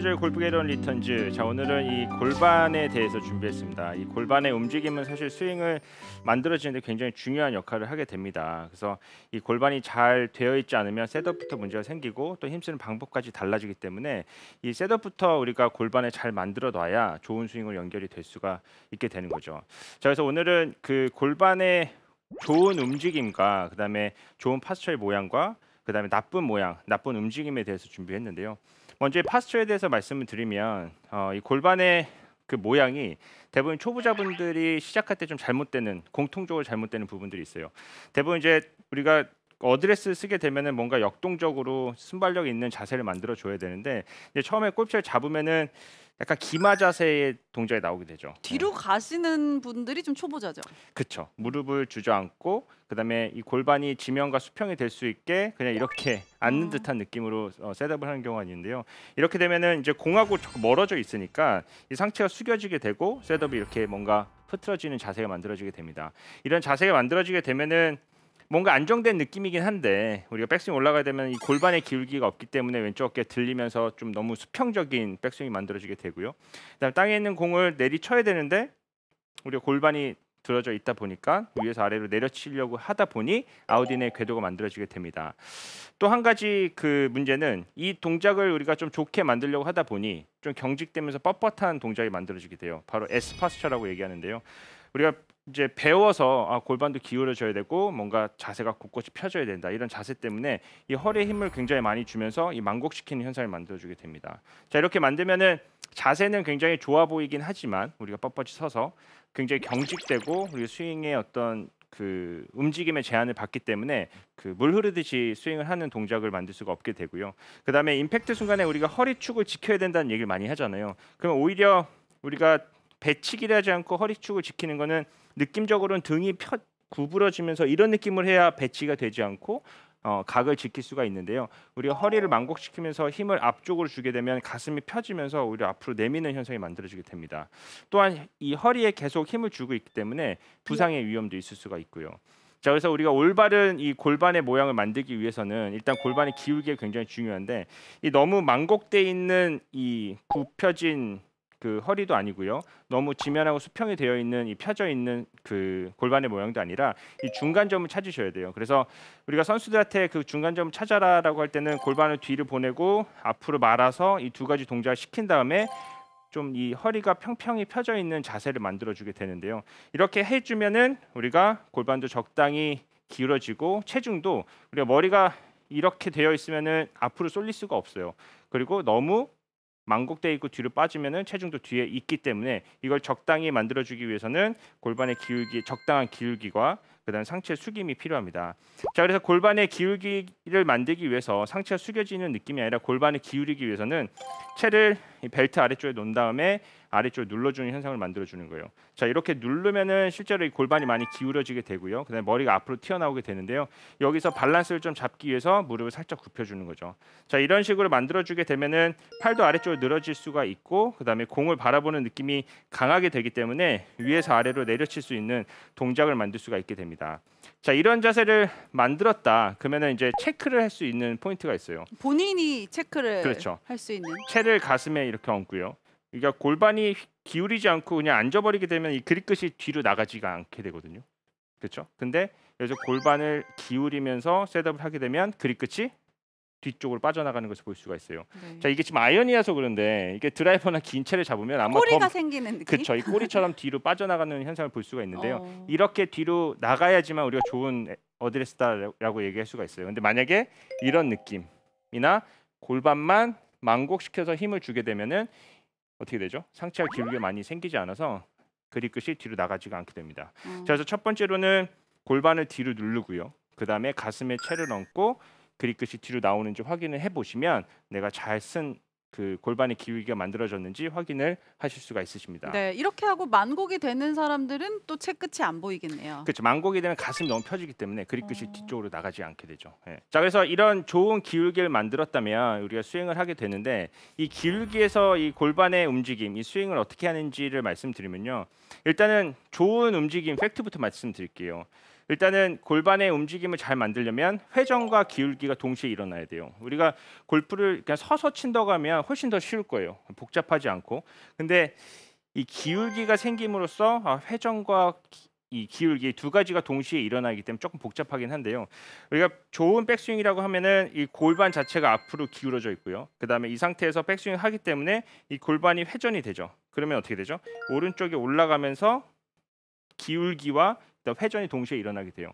스페의 골프 개론 리턴즈. 자 오늘은 이 골반에 대해서 준비했습니다. 이 골반의 움직임은 사실 스윙을 만들어지는데 굉장히 중요한 역할을 하게 됩니다. 그래서 이 골반이 잘 되어 있지 않으면 셋업부터 문제가 생기고 또 힘쓰는 방법까지 달라지기 때문에 이 셋업부터 우리가 골반에잘 만들어 놔야 좋은 스윙을 연결이 될 수가 있게 되는 거죠. 자 그래서 오늘은 그 골반의 좋은 움직임과 그다음에 좋은 파스처의 모양과 그다음에 나쁜 모양, 나쁜 움직임에 대해서 준비했는데요. 먼저 파스처에 대해서 말씀을 드리면 어, 이 골반의 그 모양이 대부분 초보자분들이 시작할 때 좀 잘못되는 공통적으로 잘못되는 부분들이 있어요. 대부분 이제 우리가 어드레스 쓰게 되면은 뭔가 역동적으로 순발력 있는 자세를 만들어 줘야 되는데 처음에 골프를 잡으면은 약간 기마 자세의 동작이 나오게 되죠. 뒤로 네. 가시는 분들이 좀 초보자죠. 그렇죠. 무릎을 주저앉고 그다음에 이 골반이 지면과 수평이 될 수 있게 그냥 이렇게 앉는 듯한 느낌으로 어, 셋업을 하는 경우가 있는데요. 이렇게 되면은 이제 공하고 멀어져 있으니까 이 상체가 숙여지게 되고 셋업이 이렇게 뭔가 흐트러지는 자세가 만들어지게 됩니다. 이런 자세가 만들어지게 되면은 뭔가 안정된 느낌이긴 한데 우리가 백스윙 올라가야 되면 이 골반의 기울기가 없기 때문에 왼쪽 어깨 들리면서 좀 너무 수평적인 백스윙이 만들어지게 되고요. 그다음 땅에 있는 공을 내리쳐야 되는데 우리가 골반이 들어져 있다 보니까 위에서 아래로 내려치려고 하다 보니 아우딘의 궤도가 만들어지게 됩니다. 또 한 가지 그 문제는 이 동작을 우리가 좀 좋게 만들려고 하다 보니 좀 경직되면서 뻣뻣한 동작이 만들어지게 돼요. 바로 S 파스처라고 얘기하는데요. 우리가 이제 배워서 아, 골반도 기울여져야 되고 뭔가 자세가 곳곳이 펴져야 된다 이런 자세 때문에 이 허리에 힘을 굉장히 많이 주면서 이 만곡시키는 현상을 만들어주게 됩니다. 자 이렇게 만들면은 자세는 굉장히 좋아 보이긴 하지만 우리가 뻣뻣이 서서 굉장히 경직되고 우리 스윙의 어떤 그 움직임의 제한을 받기 때문에 그 물 흐르듯이 스윙을 하는 동작을 만들 수가 없게 되고요. 그다음에 임팩트 순간에 우리가 허리축을 지켜야 된다는 얘기를 많이 하잖아요. 그럼 오히려 우리가 배치기를 하지 않고 허리축을 지키는 거는 느낌적으로는 등이 펴 구부러지면서 이런 느낌을 해야 배치가 되지 않고 어, 각을 지킬 수가 있는데요. 우리가 허리를 만곡시키면서 힘을 앞쪽으로 주게 되면 가슴이 펴지면서 오히려 앞으로 내미는 현상이 만들어지게 됩니다. 또한 이 허리에 계속 힘을 주고 있기 때문에 부상의 위험도 있을 수가 있고요. 자 그래서 우리가 올바른 이 골반의 모양을 만들기 위해서는 일단 골반의 기울기가 굉장히 중요한데 이 너무 만곡돼 있는 이 굽혀진 그 허리도 아니고요. 너무 지면하고 수평이 되어 있는 이 펴져 있는 그 골반의 모양도 아니라 이 중간점을 찾으셔야 돼요. 그래서 우리가 선수들한테 그 중간점 찾아라라고 할 때는 골반을 뒤를 보내고 앞으로 말아서 이 두 가지 동작을 시킨 다음에 좀 이 허리가 평평히 펴져 있는 자세를 만들어 주게 되는데요. 이렇게 해 주면은 우리가 골반도 적당히 기울어지고 체중도 우리가 머리가 이렇게 되어 있으면은 앞으로 쏠릴 수가 없어요. 그리고 너무 망곡돼 있고 뒤로 빠지면은 체중도 뒤에 있기 때문에 이걸 적당히 만들어주기 위해서는 골반의 기울기 적당한 기울기와 그다음 상체 숙임이 필요합니다. 자 그래서 골반의 기울기를 만들기 위해서 상체가 숙여지는 느낌이 아니라 골반을 기울이기 위해서는 체를 벨트 아래쪽에 놓은 다음에 아래쪽을 눌러주는 현상을 만들어주는 거예요. 자 이렇게 누르면은 실제로 이 골반이 많이 기울어지게 되고요. 그다음에 머리가 앞으로 튀어나오게 되는데요. 여기서 밸런스를 좀 잡기 위해서 무릎을 살짝 굽혀주는 거죠. 자 이런 식으로 만들어주게 되면은 팔도 아래쪽으로 늘어질 수가 있고 그다음에 공을 바라보는 느낌이 강하게 되기 때문에 위에서 아래로 내려칠 수 있는 동작을 만들 수가 있게 됩니다. 겁니다. 자 이런 자세를 만들었다 그러면은 이제 체크를 할 수 있는 포인트가 있어요. 본인이 체크를 그렇죠. 할수 있는. 체를 가슴에 이렇게 얹고요. 그러니까 골반이 기울이지 않고 그냥 앉아버리게 되면 이 그립 끝이 뒤로 나가지가 않게 되거든요. 그렇죠? 근데 여기서 골반을 기울이면서 셋업을 하게 되면 그립 끝이 뒤쪽으로 빠져나가는 것을 볼 수가 있어요. 네. 자 이게 지금 아이언이어서 그런데 이게 드라이버나 긴 채를 잡으면 아마 꼬리가 범, 생기는 느낌. 그렇죠. 이 꼬리처럼 뒤로 빠져나가는 현상을 볼 수가 있는데요. 어. 이렇게 뒤로 나가야지만 우리가 좋은 어드레스다라고 얘기할 수가 있어요. 근데 만약에 이런 느낌이나 골반만 만곡시켜서 힘을 주게 되면은 어떻게 되죠? 상체가 길게 많이 생기지 않아서 그립 끝이 뒤로 나가지가 않게 됩니다. 음. 자, 그래서 첫 번째로는 골반을 뒤로 누르고요. 그 다음에 가슴에 채를 얹고 그리 끝이 뒤로 나오는지 확인을 해보시면 내가 잘 쓴 그 골반의 기울기가 만들어졌는지 확인을 하실 수가 있으십니다. 네, 이렇게 하고 만곡이 되는 사람들은 또채 끝이 안 보이겠네요. 그렇죠. 만곡이 되면 가슴이 너무 펴지기 때문에 그립 끝이 어... 뒤쪽으로 나가지 않게 되죠. 네. 자, 그래서 이런 좋은 기울기를 만들었다면 우리가 스윙을 하게 되는데 이 기울기에서 이 골반의 움직임, 이 스윙을 어떻게 하는지를 말씀드리면요. 일단은 좋은 움직임 팩트부터 말씀드릴게요. 일단은 골반의 움직임을 잘 만들려면 회전과 기울기가 동시에 일어나야 돼요. 우리가 골프를 그냥 서서 친다고 하면 훨씬 더 쉬울 거예요. 복잡하지 않고. 근데 이 기울기가 생김으로써 아, 회전과 이 기울기 두 가지가 동시에 일어나기 때문에 조금 복잡하긴 한데요. 우리가 좋은 백스윙이라고 하면은 이 골반 자체가 앞으로 기울어져 있고요. 그다음에 이 상태에서 백스윙 을 하기 때문에 이 골반이 회전이 되죠. 그러면 어떻게 되죠? 오른쪽에 올라가면서 기울기와 회전이 동시에 일어나게 돼요.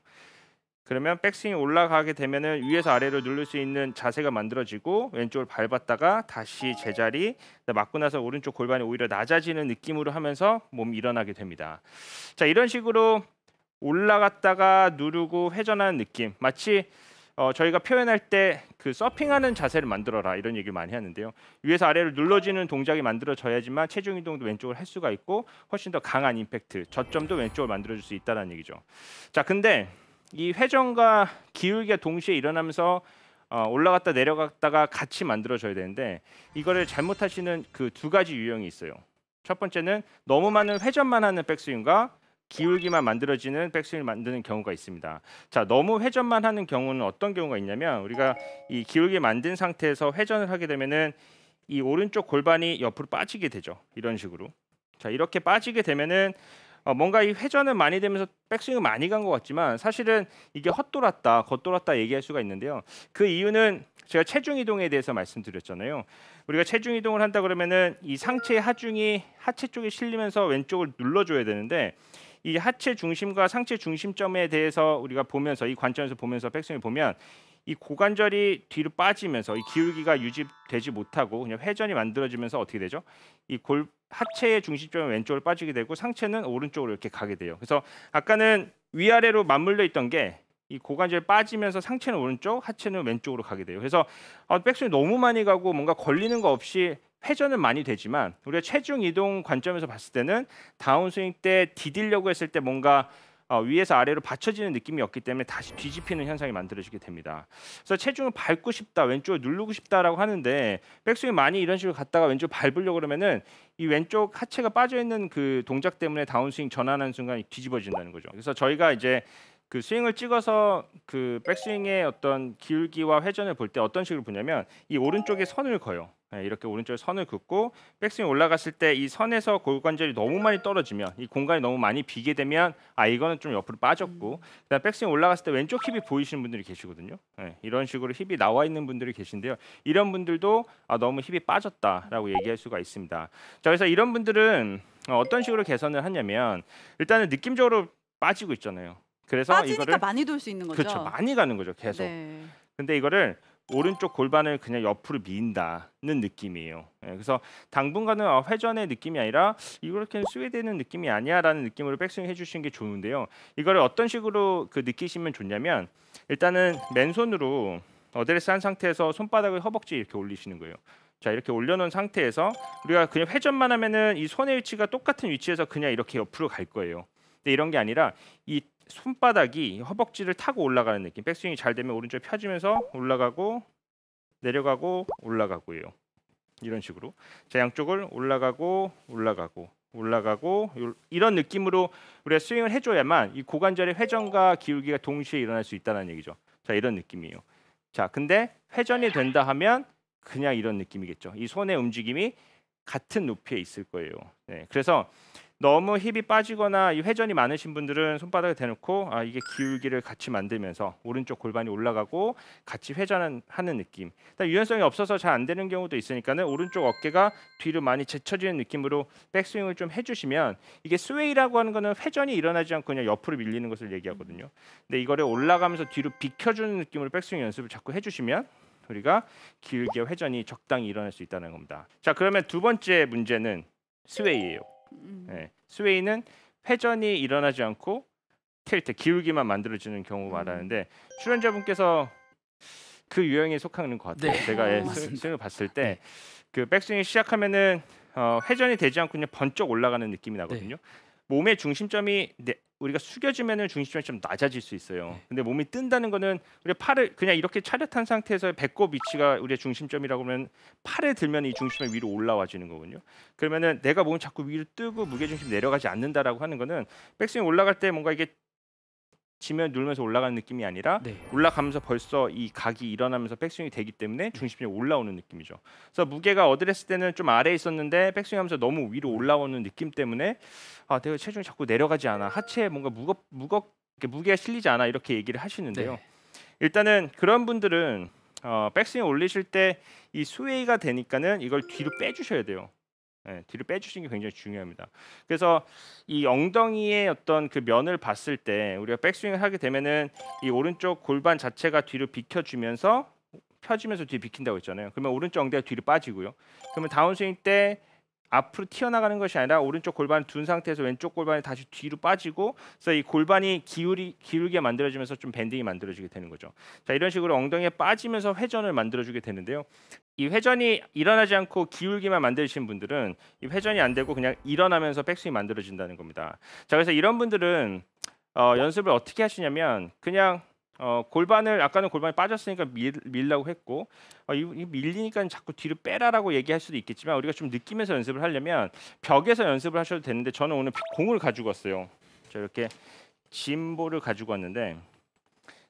그러면 백스윙이 올라가게 되면은 위에서 아래로 누를 수 있는 자세가 만들어지고 왼쪽을 밟았다가 다시 제자리 맞고 나서 오른쪽 골반이 오히려 낮아지는 느낌으로 하면서 몸이 일어나게 됩니다. 자 이런 식으로 올라갔다가 누르고 회전하는 느낌 마치 어, 저희가 표현할 때 그 서핑하는 자세를 만들어라 이런 얘기를 많이 하는데요. 위에서 아래로 눌러지는 동작이 만들어져야지만 체중 이동도 왼쪽을 할 수가 있고 훨씬 더 강한 임팩트, 저점도 왼쪽을 만들어줄 수 있다는 얘기죠. 자, 근데 이 회전과 기울기가 동시에 일어나면서 어, 올라갔다 내려갔다가 같이 만들어져야 되는데 이거를 잘못하시는 그 두 가지 유형이 있어요. 첫 번째는 너무 많은 회전만 하는 백스윙과 기울기만 만들어지는 백스윙을 만드는 경우가 있습니다. 자, 너무 회전만 하는 경우는 어떤 경우가 있냐면 우리가 이 기울기 만든 상태에서 회전을 하게 되면은 이 오른쪽 골반이 옆으로 빠지게 되죠. 이런 식으로. 자, 이렇게 빠지게 되면은 어, 뭔가 이 회전은 많이 되면서 백스윙은 많이 간 것 같지만 사실은 이게 헛돌았다, 겉돌았다 얘기할 수가 있는데요. 그 이유는 제가 체중 이동에 대해서 말씀드렸잖아요. 우리가 체중 이동을 한다 그러면은 이 상체의 하중이 하체 쪽에 실리면서 왼쪽을 눌러줘야 되는데 이 하체 중심과 상체 중심점에 대해서 우리가 보면서 이 관점에서 보면서 백스윙 보면 이 고관절이 뒤로 빠지면서 이 기울기가 유지되지 못하고 그냥 회전이 만들어지면서 어떻게 되죠? 이 골 하체의 중심점이 왼쪽으로 빠지게 되고 상체는 오른쪽으로 이렇게 가게 돼요. 그래서 아까는 위아래로 맞물려 있던 게 이고관절 빠지면서 상체는 오른쪽, 하체는 왼쪽으로 가게 돼요. 그래서 아, 백스윙 너무 많이 가고 뭔가 걸리는 거 없이 회전은 많이 되지만 우리가 체중 이동 관점에서 봤을 때는 다운스윙 때 디딜려고 했을 때 뭔가 어, 위에서 아래로 받쳐지는 느낌이 없기 때문에 다시 뒤집히는 현상이 만들어지게 됩니다. 그래서 체중을 밟고 싶다, 왼쪽을 누르고 싶다라고 하는데 백스윙 많이 이런 식으로 갔다가 왼쪽 밟으려고 그러면은 이 왼쪽 하체가 빠져 있는 그 동작 때문에 다운스윙 전환하는 순간 뒤집어진다는 거죠. 그래서 저희가 이제 그 스윙을 찍어서 그 백스윙의 어떤 기울기와 회전을 볼 때 어떤 식으로 보냐면 이 오른쪽에 선을 거요. 네, 이렇게 오른쪽 에 선을 긋고 백스윙 올라갔을 때 이 선에서 골관절이 너무 많이 떨어지면 이 공간이 너무 많이 비게 되면 아 이거는 좀 옆으로 빠졌고 음. 그다음 백스윙 올라갔을 때 왼쪽 힙이 보이시는 분들이 계시거든요. 네, 이런 식으로 힙이 나와 있는 분들이 계신데요. 이런 분들도 아 너무 힙이 빠졌다라고 얘기할 수가 있습니다. 자 그래서 이런 분들은 어떤 식으로 개선을 하냐면 일단은 느낌적으로 빠지고 있잖아요. 그래서 빠지니까 이거를 많이 돌 수 있는 거죠. 그렇죠. 많이 가는 거죠. 계속. 네. 근데 이거를 오른쪽 골반을 그냥 옆으로 미인다는 느낌이에요. 예, 그래서 당분간은 어, 회전의 느낌이 아니라 이렇게 스웨되는 느낌이 아니야라는 느낌으로 백스윙 해주시는 게 좋은데요. 이거를 어떤 식으로 그 느끼시면 좋냐면 일단은 맨손으로 어드레스 한 상태에서 손바닥을 허벅지 이렇게 올리시는 거예요. 자 이렇게 올려놓은 상태에서 우리가 그냥 회전만 하면은 이 손의 위치가 똑같은 위치에서 그냥 이렇게 옆으로 갈 거예요. 근데 이런 게 아니라 이 손바닥이 허벅지를 타고 올라가는 느낌. 백스윙이 잘 되면 오른쪽 펴지면서 올라가고 내려가고 올라가고요. 이런 식으로 자 양쪽을 올라가고 올라가고 올라가고 이런 느낌으로 우리가 스윙을 해줘야만 이 고관절의 회전과 기울기가 동시에 일어날 수 있다는 얘기죠. 자 이런 느낌이에요. 자 근데 회전이 된다 하면 그냥 이런 느낌이겠죠. 이 손의 움직임이 같은 높이에 있을 거예요. 네, 그래서 너무 힙이 빠지거나 회전이 많으신 분들은 손바닥에 대놓고 아, 이게 기울기를 같이 만들면서 오른쪽 골반이 올라가고 같이 회전하는 느낌. 일단 유연성이 없어서 잘 안 되는 경우도 있으니까는 오른쪽 어깨가 뒤로 많이 제쳐지는 느낌으로 백스윙을 좀 해주시면 이게 스웨이라고 하는 거는 회전이 일어나지 않고 그냥 옆으로 밀리는 것을 얘기하거든요. 근데 이거를 올라가면서 뒤로 비켜주는 느낌으로 백스윙 연습을 자꾸 해주시면 우리가 길게 회전이 적당히 일어날 수 있다는 겁니다. 자 그러면 두 번째 문제는 스웨이예요. 음. 예, 스웨이는 회전이 일어나지 않고 틸트 기울기만 만들어지는 경우 많았는데 음. 출연자분께서 그 유형에 속하는 것 같아요. 네. 제가 예, 어, 스윙을 봤을 때그 네. 그 백스윙이 시작하면은 어, 회전이 되지 않고 그냥 번쩍 올라가는 느낌이 나거든요. 네. 몸의 중심점이 내, 네, 우리가 숙여지면은 중심점이 좀 낮아질 수 있어요. 네. 근데 몸이 뜬다는 거는 우리 팔을 그냥 이렇게 차렷한 상태에서 배꼽 위치가 우리의 중심점이라고 하면 팔에 들면 이 중심이 위로 올라와지는 거군요 그러면은 내가 몸이 자꾸 위로 뜨고 무게중심 내려가지 않는다라고 하는 거는 백스윙 올라갈 때 뭔가 이게 지면 눌면서 올라가는 느낌이 아니라 네. 올라가면서 벌써 이 각이 일어나면서 백스윙이 되기 때문에 네. 중심이 올라오는 느낌이죠. 그래서 무게가 어드레스 때는 좀 아래에 있었는데 백스윙하면서 너무 위로 올라오는 느낌 때문에 아 내가 체중이 자꾸 내려가지 않아 하체에 뭔가 무겁 무겁 무게가 실리지 않아 이렇게 얘기를 하시는데요. 네. 일단은 그런 분들은 어, 백스윙 올리실 때 이 스웨이가 되니까는 이걸 뒤로 빼주셔야 돼요. 네, 예, 뒤로 빼주시는 게 굉장히 중요합니다. 그래서 이 엉덩이의 어떤 그 면을 봤을 때 우리가 백스윙을 하게 되면은 이 오른쪽 골반 자체가 뒤로 비켜주면서 펴지면서 뒤에 비킨다고 했잖아요. 그러면 오른쪽 엉덩이가 뒤로 빠지고요. 그러면 다운스윙 때 앞으로 튀어나가는 것이 아니라 오른쪽 골반을 둔 상태에서 왼쪽 골반이 다시 뒤로 빠지고 그래서 이 골반이 기울이, 기울게 만들어지면서 좀 밴딩이 만들어지게 되는 거죠. 자 이런 식으로 엉덩이에 빠지면서 회전을 만들어주게 되는데요. 이 회전이 일어나지 않고 기울기만 만드신 분들은 이 회전이 안 되고 그냥 일어나면서 백스윙 만들어진다는 겁니다. 자 그래서 이런 분들은 어, 연습을 어떻게 하시냐면 그냥 어, 골반을 아까는 골반이 빠졌으니까 밀, 밀라고 했고 어, 이, 이, 밀리니까 자꾸 뒤로 빼라라고 얘기할 수도 있겠지만 우리가 좀 느끼면서 연습을 하려면 벽에서 연습을 하셔도 되는데 저는 오늘 공을 가지고 왔어요. 저 이렇게 짐볼을 가지고 왔는데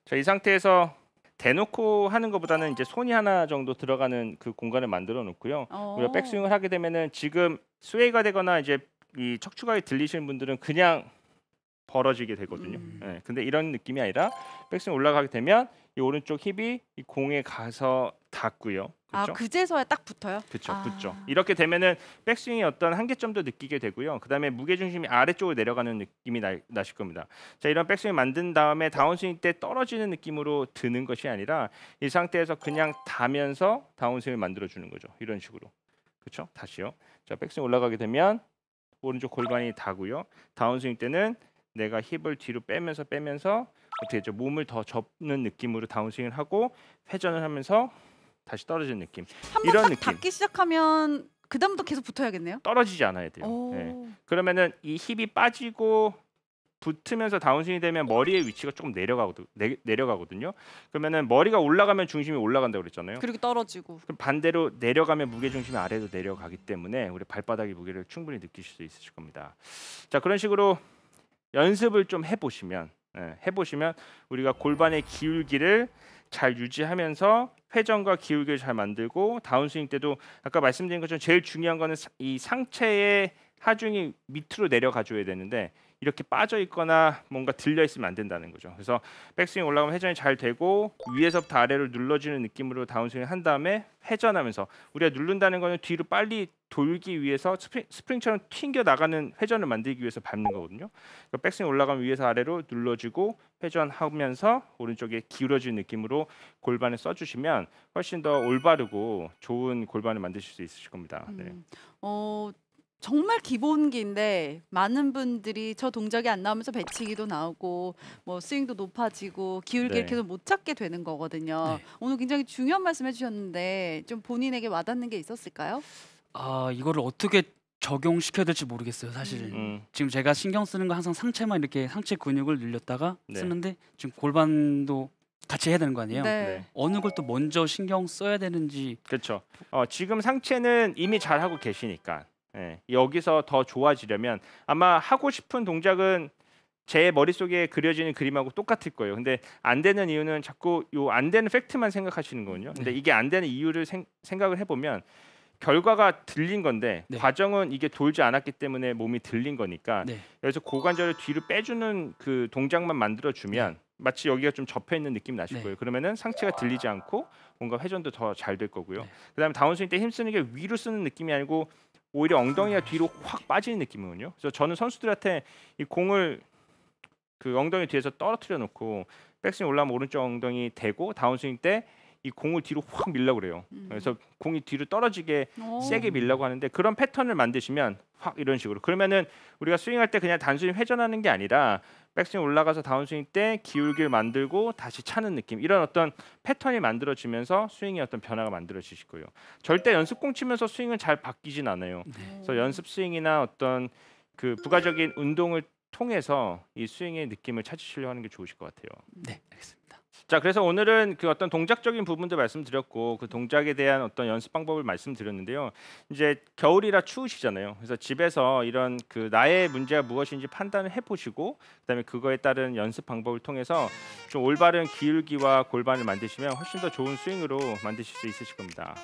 저 이 상태에서 대놓고 하는 것보다는 이제 손이 하나 정도 들어가는 그 공간을 만들어 놓고요. 어. 우리가 백스윙을 하게 되면은 지금 스웨이가 되거나 이제 이척추가이 들리시는 분들은 그냥 벌어지게 되거든요. 음. 네, 근데 이런 느낌이 아니라 백스윙 올라가게 되면 이 오른쪽 힙이 이 공에 가서 닿고요. 아, 그쵸? 아 그제서야 딱 붙어요? 그렇죠, 아. 붙죠. 이렇게 되면은 백스윙의 어떤 한계점도 느끼게 되고요. 그다음에 무게 중심이 아래쪽으로 내려가는 느낌이 나, 실 겁니다. 자 이런 백스윙 만든 다음에 다운스윙 때 떨어지는 느낌으로 드는 것이 아니라 이 상태에서 그냥 다면서 다운스윙을 만들어 주는 거죠. 이런 식으로. 그렇죠? 다시요. 자 백스윙 올라가게 되면 오른쪽 골반이 닿고요. 다운스윙 때는 내가 힙을 뒤로 빼면서 빼면서 어떻게 죠 몸을 더 접는 느낌으로 다운스윙을 하고 회전을 하면서 다시 떨어지는 느낌. 이런 느낌. 닿기 시작하면 그 다음부터 계속 붙어야겠네요. 떨어지지 않아야 돼요. 네. 그러면은 이 힙이 빠지고 붙으면서 다운스윙이 되면 머리의 위치가 조금 내려가고 내, 내려가거든요. 그러면은 머리가 올라가면 중심이 올라간다고 그랬잖아요. 그리고 떨어지고. 그럼 반대로 내려가면 무게 중심이 아래로 내려가기 때문에 우리 발바닥의 무게를 충분히 느끼실 수 있으실 겁니다. 자 그런 식으로 연습을 좀 해보시면 예, 해보시면 우리가 골반의 기울기를 잘 유지하면서 회전과 기울기를 잘 만들고 다운스윙 때도 아까 말씀드린 것처럼 제일 중요한 거는 이 상체의 하중이 밑으로 내려가줘야 되는데 이렇게 빠져 있거나 뭔가 들려 있으면 안 된다는 거죠. 그래서 백스윙 올라가면 회전이 잘 되고 위에서부터 아래로 눌러주는 느낌으로 다운스윙을 한 다음에 회전하면서 우리가 누른다는 거는 뒤로 빨리 돌기 위해서 스프링, 처럼 튕겨 나가는 회전을 만들기 위해서 밟는 거거든요. 그러니까 백스윙 올라가면 위에서 아래로 눌러주고 회전하면서 오른쪽에 기울어진 느낌으로 골반을 써주시면 훨씬 더 올바르고 좋은 골반을 만드실 수 있으실 겁니다. 네. 음, 어, 정말 기본기인데 많은 분들이 저 동작이 안 나오면서 배치기도 나오고 뭐 스윙도 높아지고 기울기를 네. 계속 못 찾게 되는 거거든요. 네. 오늘 굉장히 중요한 말씀 해주셨는데 좀 본인에게 와닿는 게 있었을까요? 아 이거를 어떻게 적용시켜야 될지 모르겠어요 사실 음. 음. 지금 제가 신경 쓰는 거 항상 상체만 이렇게 상체 근육을 늘렸다가 네. 쓰는데 지금 골반도 같이 해야 되는 거 아니에요? 네. 네. 어느 걸 또 먼저 신경 써야 되는지 그렇죠 어, 지금 상체는 이미 잘하고 계시니까 예, 여기서 더 좋아지려면 아마 하고 싶은 동작은 제 머릿속에 그려지는 그림하고 똑같을 거예요. 근데 안 되는 이유는 자꾸 요 안 되는 팩트만 생각하시는 거군요 근데 네. 이게 안 되는 이유를 생, 생 각을 해보면 결과가 들린 건데 네. 과정은 이게 돌지 않았기 때문에 몸이 들린 거니까 네. 여기서 고관절을 뒤로 빼주는 그 동작만 만들어주면 네. 마치 여기가 좀 접혀 있는 느낌 나실 네. 거예요. 그러면은 상체가 들리지 않고 뭔가 회전도 더 잘 될 거고요. 네. 그다음에 다운스윙 때 힘 쓰는 게 위로 쓰는 느낌이 아니고 오히려 엉덩이가 뒤로 확 빠지는 느낌이군요. 그래서 저는 선수들한테 이 공을 그 엉덩이 뒤에서 떨어뜨려 놓고 백스윙 올라오면 오른쪽 엉덩이 대고 다운스윙 때 이 공을 뒤로 확 밀려 그래요. 음. 그래서 공이 뒤로 떨어지게 어. 세게 밀려고 하는데 그런 패턴을 만드시면 확 이런 식으로 그러면은 우리가 스윙할 때 그냥 단순히 회전하는 게 아니라 백스윙 올라가서 다운스윙 때 기울기를 만들고 다시 차는 느낌 이런 어떤 패턴이 만들어지면서 스윙의 어떤 변화가 만들어지시고요. 절대 연습공 치면서 스윙은 잘 바뀌진 않아요. 네. 그래서 연습 스윙이나 어떤 그 부가적인 운동을 통해서 이 스윙의 느낌을 찾으시려 하는 게 좋으실 것 같아요. 네, 알겠습니다. 자 그래서 오늘은 그 어떤 동작적인 부분도 말씀드렸고 그 동작에 대한 어떤 연습 방법을 말씀드렸는데요. 이제 겨울이라 추우시잖아요. 그래서 집에서 이런 그 나의 문제가 무엇인지 판단을 해보시고 그다음에 그거에 따른 연습 방법을 통해서 좀 올바른 기울기와 골반을 만드시면 훨씬 더 좋은 스윙으로 만드실 수 있으실 겁니다.